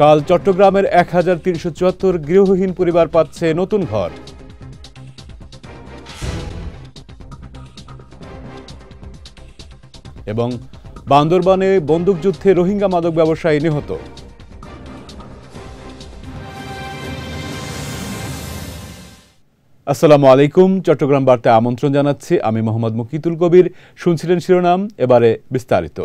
কাল চট্টগ্রামের এক হাজার তিনশো চুয়াত্তর গৃহহীন পরিবার পাচ্ছে নতুন ঘর এবং বান্দরবানে বন্দুকযুদ্ধে রোহিঙ্গা মাদক ব্যবসায়ী নিহত আসসালামু আলাইকুম চট্টগ্রাম বার্তায় আমন্ত্রণ জানাচ্ছি আমি মোহাম্মদ মুকিতুল কবির শুনছিলেন শিরোনাম এবারে বিস্তারিত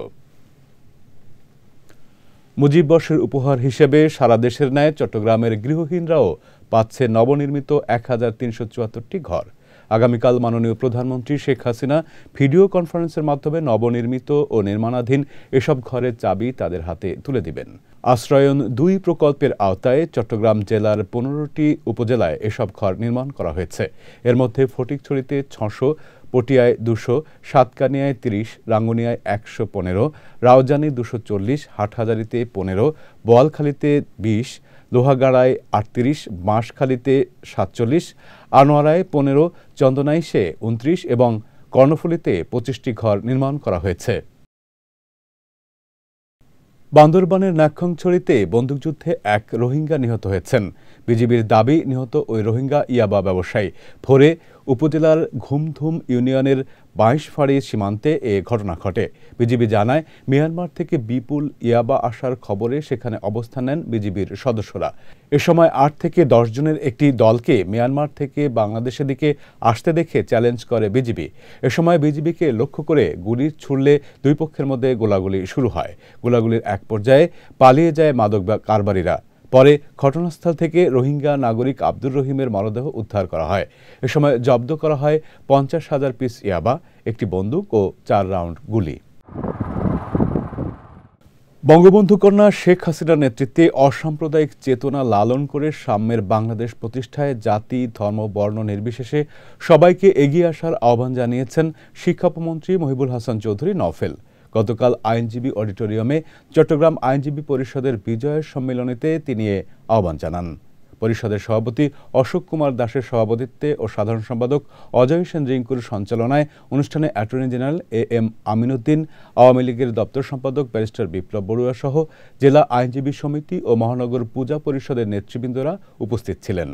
মুজিব বর্ষের উপহার হিসেবে সারা দেশের ন্যায় চট্টগ্রামের গৃহহীনরাও পাচ্ছে নবনির্মিত এক হাজার তিনশো চুয়াত্তরটি ঘর আগামীকাল মাননীয় প্রধানমন্ত্রী শেখ হাসিনা ভিডিও কনফারেন্সের মাধ্যমে নবনির্মিত ও নির্মাণাধীন এসব ঘরের চাবি তাদের হাতে তুলে দিবেন আশ্রয়ন দুই প্রকল্পের আওতায় চট্টগ্রাম জেলার পনেরোটি উপজেলায় এসব ঘর নির্মাণ করা হয়েছে এর মধ্যে ফটিকছড়িতে ছশো পটিয়ায় দুশো সাতকানিয়ায় তিরিশ রাঙ্গুনিয়ায় একশো পনেরো রাওজানি দুশো চল্লিশ হাটহাজারিতে পনেরো বোয়ালখালীতে বিশ লোহাগাড়ায় আটত্রিশ বাঁশখালীতে সাতচল্লিশ আনোয়ারায় পনেরো চন্দনাইশে উনত্রিশ এবং কর্ণফুলীতে পঁচিশটি ঘর নির্মাণ করা হয়েছে বান্দরবানের নাক্ষংছড়িতে বন্দুকযুদ্ধে এক রোহিঙ্গা নিহত হয়েছেন বিজিবির দাবি নিহত ওই রোহিঙ্গা ইয়াবা ব্যবসায়ী ভোরে উপজেলার ঘুমধুম ইউনিয়নের বাইশফাড়ি সীমান্তে এ ঘটনা ঘটে বিজিবি জানায় মিয়ানমার থেকে বিপুল ইয়াবা আসার খবরে সেখানে অবস্থান নেন বিজিবির সদস্যরা এ সময় আট থেকে দশ জনের একটি দলকে মিয়ানমার থেকে বাংলাদেশের দিকে আসতে দেখে চ্যালেঞ্জ করে বিজিবি এ সময় বিজিবিকে লক্ষ্য করে গুলি ছুড়লে দুই পক্ষের মধ্যে গোলাগুলি শুরু হয় গোলাগুলির এক পর্যায়ে পালিয়ে যায় মাদক কারবারীরা পরে ঘটনাস্থল থেকে রোহিঙ্গা নাগরিক আব্দুর রহিমের মরদেহ উদ্ধার করা হয় এ সময় জব্দ করা হয় পঞ্চাশ হাজার পিস ইয়াবা একটি বন্দুক ও চার রাউন্ড গুলি বঙ্গবন্ধু কন্যা শেখ হাসিনার নেতৃত্বে অসাম্প্রদায়িক চেতনা লালন করে সাম্যের বাংলাদেশ প্রতিষ্ঠায় জাতি ধর্ম বর্ণ নির্বিশেষে সবাইকে এগিয়ে আসার আহ্বান জানিয়েছেন শিক্ষাপমন্ত্রী মহিবুল হাসান চৌধুরী নফেল গতকাল আইনজীবী অডিটোরিয়ামে চট্টগ্রাম আইনজীবী পরিষদের বিজয়ের সম্মেলনীতে তিনি আহ্বান জানান পরিষদের সভাপতি অশোক কুমার দাসের সভাপতিত্বে ও সাধারণ সম্পাদক অজয় সেন রিঙ্কুর সঞ্চালনায় অনুষ্ঠানে attorney general A M Aminuddin Awami লীগের দপ্তর সম্পাদক ব্যারিস্টার বিপ্লব বড়ুয়া সহ জেলা আইনজীবী সমিতি ও মহানগর পূজা পরিষদের নেতৃবৃন্দরা উপস্থিত ছিলেন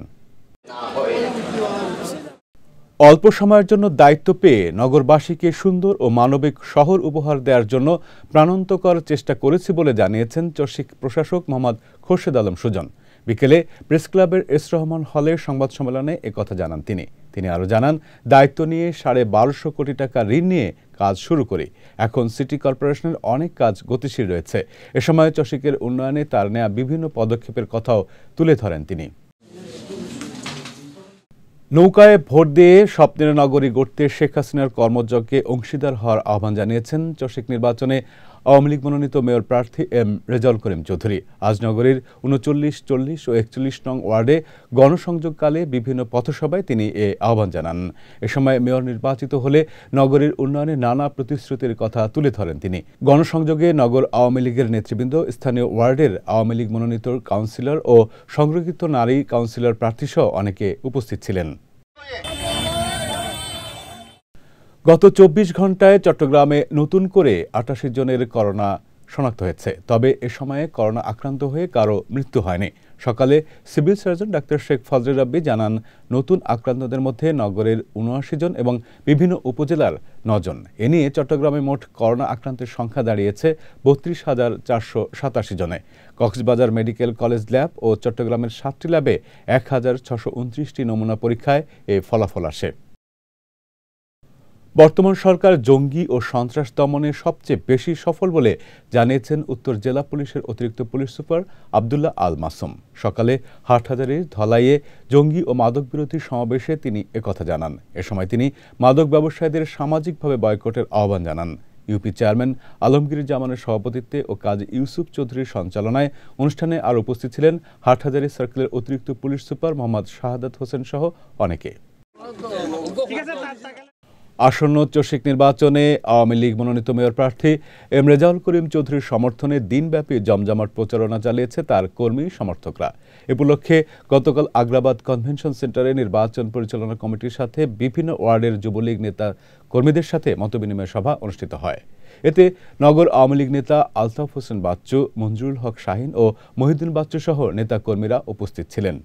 অল্প সময়ের জন্য দায়িত্ব পেয়ে নগরবাসীকে সুন্দর ও মানবিক শহর উপহার দেওয়ার জন্য প্রাণান্তকর চেষ্টা করেছি বলে জানিয়েছেন চর্ষিক প্রশাসক মোহাম্মদ খোরশেদ আলম সুজন বিকেলে প্রেস ক্লাবের এস রহমান হলে সংবাদ সম্মেলনে একথা জানান তিনি তিনি আরও জানান দায়িত্ব নিয়ে সাড়ে বারোশো কোটি টাকা ঋণ নিয়ে কাজ শুরু করি এখন সিটি কর্পোরেশনের অনেক কাজ গতিশীল রয়েছে এ সময় চষিকের উন্নয়নে তার নেয়া বিভিন্ন পদক্ষেপের কথাও তুলে ধরেন তিনি নৌকায় ভোট দিয়ে স্বপ্নের নগরী গড়তে শেখ হাসিনার কর্মযজ্ঞে অংশীদার হওয়ার আহ্বান জানিয়েছেন চষিক নির্বাচনে আওয়ামী লীগ মনোনীত মেয়র প্রার্থী এম রেজাউল করিম চৌধুরী আজ নগরীর উনচল্লিশ চল্লিশ ও একচল্লিশ নং ওয়ার্ডে গণসংযোগকালে বিভিন্ন পথসভায় তিনি এ আহ্বান জানান এ সময় মেয়র নির্বাচিত হলে নগরীর উন্নয়নে নানা প্রতিশ্রুতির কথা তুলে ধরেন তিনি গণসংযোগে নগর আওয়ামী লীগের নেতৃবৃন্দ স্থানীয় ওয়ার্ডের আওয়ামী লীগ মনোনীত কাউন্সিলর ও সংরক্ষিত নারী কাউন্সিলর প্রার্থীসহ অনেকে উপস্থিত ছিলেন গত চব্বিশ ঘন্টায় চট্টগ্রামে নতুন করে আটাশি জনের করোনা শনাক্ত হয়েছে তবে এ সময়ে করোনা আক্রান্ত হয়ে কারো মৃত্যু হয়নি সকালে civil surgeon doctor Sheikh Fazle Rabbi জানান নতুন আক্রান্তদের মধ্যে নগরের উনআশি জন এবং বিভিন্ন উপজেলার নজন এ নিয়ে চট্টগ্রামে মোট করোনা আক্রান্তের সংখ্যা দাঁড়িয়েছে বত্রিশ হাজার চারশো সাতাশি জনে কক্সবাজার মেডিকেল কলেজ ল্যাব ও চট্টগ্রামের সাতটি ল্যাবে এক হাজার ছশো উনত্রিশটি নমুনা পরীক্ষায় এ ফলাফল আসে বর্তমান সরকার জঙ্গি ও সন্ত্রাস দমনে সবচেয়ে বেশি সফল বলে জানিয়েছেন উত্তর জেলা পুলিশের অতিরিক্ত পুলিশ সুপার আবদুল্লাহ আল মাসুম সকালে হাটহাজারির ধলাইয়ে জঙ্গি ও মাদক বিরোধী সমাবেশে তিনি একথা জানান এ সময় তিনি মাদক ব্যবসায়ীদের সামাজিকভাবে বয়কটের আহ্বান জানান ইউপি চেয়ারম্যান আলমগীর জামানের সভাপতিত্বে ও কাজী ইউসুফ চৌধুরীর সঞ্চালনায় অনুষ্ঠানে আর উপস্থিত ছিলেন হাটহাজারি সার্কেলের অতিরিক্ত পুলিশ সুপার মোহাম্মদ শাহাদাত হোসেন সহ অনেকে আসন্ন চষিক নির্বাচনে আওয়ামী লীগ মনোনীত মেয়র প্রার্থী এম রেজাউল করিম চৌধুরীর সমর্থনে দিনব্যাপী জমজমাট প্রচারণা চালিয়েছে তার কর্মী সমর্থকরা উপলক্ষে গতকাল আগ্রাবাদ কনভেনশন সেন্টারে নির্বাচন পরিচালনা কমিটির সাথে বিভিন্ন ওয়ার্ডের যুবলীগ নেতা কর্মীদের সাথে মতবিনিময় সভা অনুষ্ঠিত হয় এতে নগর আওয়ামী লীগ নেতা আলতাফ হোসেন বাচ্চু মঞ্জুরুল হক শাহিন ও মহিউদ্দিন বাচ্চু সহ নেতাকর্মীরা উপস্থিত ছিলেন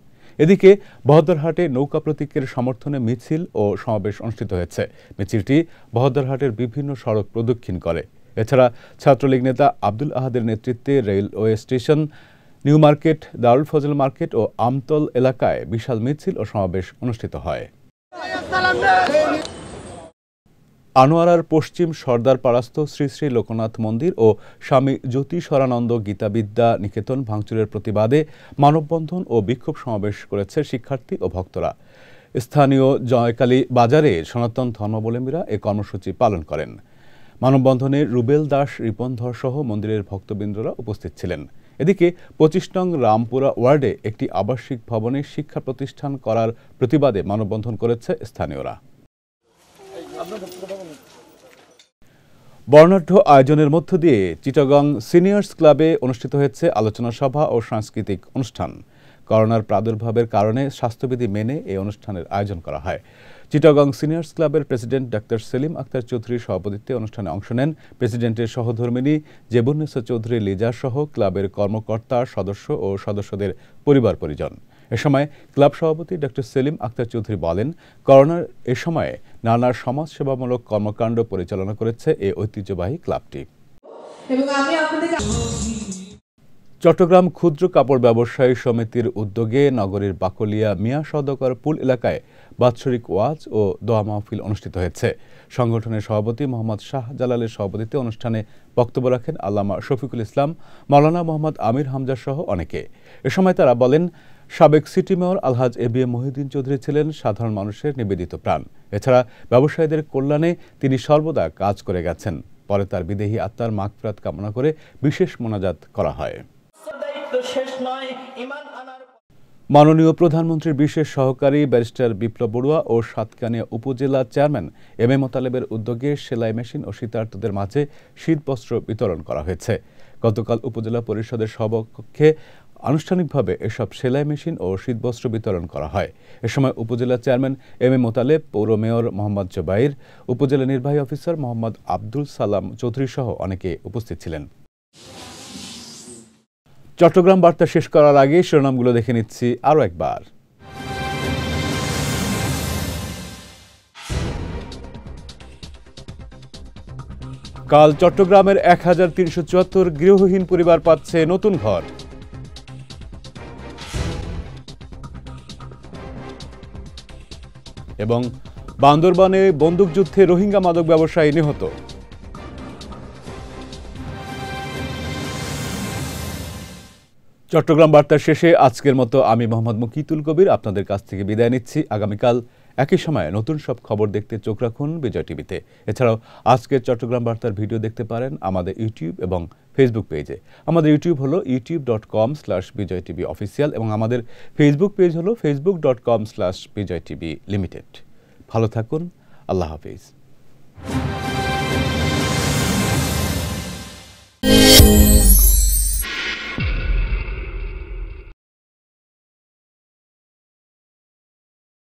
এদিকে বহদ্দরহাটে নৌকা প্রতীকের সমর্থনে মিছিল ও সমাবেশ অনুষ্ঠিত হয়েছে মিছিলটি বহদ্দরহাটের বিভিন্ন সড়ক প্রদক্ষিণ করে এছাড়া ছাত্রলীগ নেতা আব্দুল আহাদের নেতৃত্বে railway station new market Darul Fazal market ও আমতল এলাকায় বিশাল মিছিল ও সমাবেশ অনুষ্ঠিত হয় আনোয়ারার পশ্চিম সর্দারপাড়াস্থ শ্রী শ্রী লোকনাথ মন্দির ও স্বামী জ্যোতিষরানন্দ গীতাবিদ্যা নিকেতন ভাঙচুরের প্রতিবাদে মানববন্ধন ও বিক্ষোভ সমাবেশ করেছে শিক্ষার্থী ও ভক্তরা স্থানীয় জয়কালী বাজারে সনাতন ধর্মাবলম্বীরা এ কর্মসূচি পালন করেন মানববন্ধনে রুবেল দাস রিপনধর সহ মন্দিরের ভক্তবৃন্দরা উপস্থিত ছিলেন এদিকে পঁচিশ নং রামপুরা ওয়ার্ডে একটি আবাসিক ভবনে শিক্ষা প্রতিষ্ঠান করার প্রতিবাদে মানববন্ধন করেছে স্থানীয়রা বর্ণাঢ্য আয়োজনের মধ্য দিয়ে চিটাগং সিনিয়র্স ক্লাবে অনুষ্ঠিত হয়েছে আলোচনা সভা ও সাংস্কৃতিক অনুষ্ঠান করোনার প্রাদুর্ভাবের কারণে স্বাস্থ্যবিধি মেনে এই অনুষ্ঠানের আয়োজন করা হয় চিটাগং সিনিয়র্স ক্লাবের প্রেসিডেন্ট ডাক্তার সেলিম আক্তার চৌধুরীর সভাপতিত্বে অনুষ্ঠানে অংশ নেন প্রেসিডেন্টের সহধর্মিনী জেবুন্নেসা চৌধুরী লিজা সহ ক্লাবের কর্মকর্তা সদস্য ও সদস্যদের পরিবার পরিজন এ সময় ক্লাব সভাপতি ডক্টর সেলিম আক্তার চৌধুরী বলেন করোনার এ সময়ে নানা সমাজসেবামূলক কর্মকাণ্ড পরিচালনা করেছে এই ঐতিহ্যবাহী ক্লাবটি চট্টগ্রাম ক্ষুদ্র কাপড় ব্যবসায়ী সমিতির উদ্যোগে নগরীর বাকলিয়া মিয়া সদকর পুল এলাকায় বাৎসরিক ওয়াজ ও দোয়া মাহফিল অনুষ্ঠিত হয়েছে সংগঠনের সভাপতি মোহাম্মদ শাহ জালালের সভাপতিতে অনুষ্ঠানে বক্তব্য রাখেন আল্লামা শফিকুল ইসলাম মাওলানা মোহাম্মদ আমির হামজা সহ অনেকে এ সময় তারা বলেন সাবেক city mayor Alhaj A B M Mohiuddin Chowdhury ছিলেন সাধারণ মানুষের নিবেদিত প্রাণ এছাড়া ব্যবসায়ীদের কল্যাণে তিনি সর্বদা কাজ করে গেছেন পরে তার বিদেহী আত্মার মাগফিরাত কামনা করে বিশেষ মোনাজাত করা হয় মাননীয় প্রধানমন্ত্রীর বিশেষ সহকারী ব্যারিস্টার বিপ্লব বড়ুয়া ও Satkania upazila chairman M A মোতালেবের উদ্যোগে সেলাই মেশিন ও শীতার্থদের মাঝে শীতবস্ত্র বিতরণ করা হয়েছে গতকাল উপজেলা পরিষদের সভাকক্ষে আনুষ্ঠানিকভাবে এসব সেলাই মেশিন ও শীতবস্ত্র বিতরণ করা হয় এ সময় উপজেলা চেয়ারম্যান এম এ মোতালেব পৌর মেয়র মোহাম্মদ জোবাইর উপজেলা নির্বাহী অফিসার মোহাম্মদ আব্দুল সালাম চৌধুরী সহ অনেকে উপস্থিত ছিলেন চট্টগ্রাম বার্তা শেষ করার আগে শিরোনামগুলো দেখে নিচ্ছি আরও একবার কাল চট্টগ্রামের এক হাজার তিনশো চুয়াত্তর গৃহহীন পরিবার পাচ্ছে নতুন ঘর এবং বান্দরবানে বন্দুকযুদ্ধে রোহিঙ্গা মাদক ব্যবসায়ী নিহত চট্টগ্রাম বার্তার শেষে আজকের মতো আমি মোহাম্মদ মুকিতুল কবির আপনাদের কাছ থেকে বিদায় নিচ্ছি আগামীকাল একই সময়ে নতুন সব খবর দেখতে চোখ রাখুন বিজয় টিভিতে এছাড়াও আজকের চট্টগ্রাম বার্তার ভিডিও দেখতে পারেন আমাদের ইউটিউব এবং ফেসবুক পেজে আমাদের ইউটিউব হলো YouTube dot com slash Bijoy TV official এবং আমাদের ফেসবুক পেজ হলো Facebook dot com slash Bijoy TV limited ভালো থাকুন আল্লাহ হাফিজ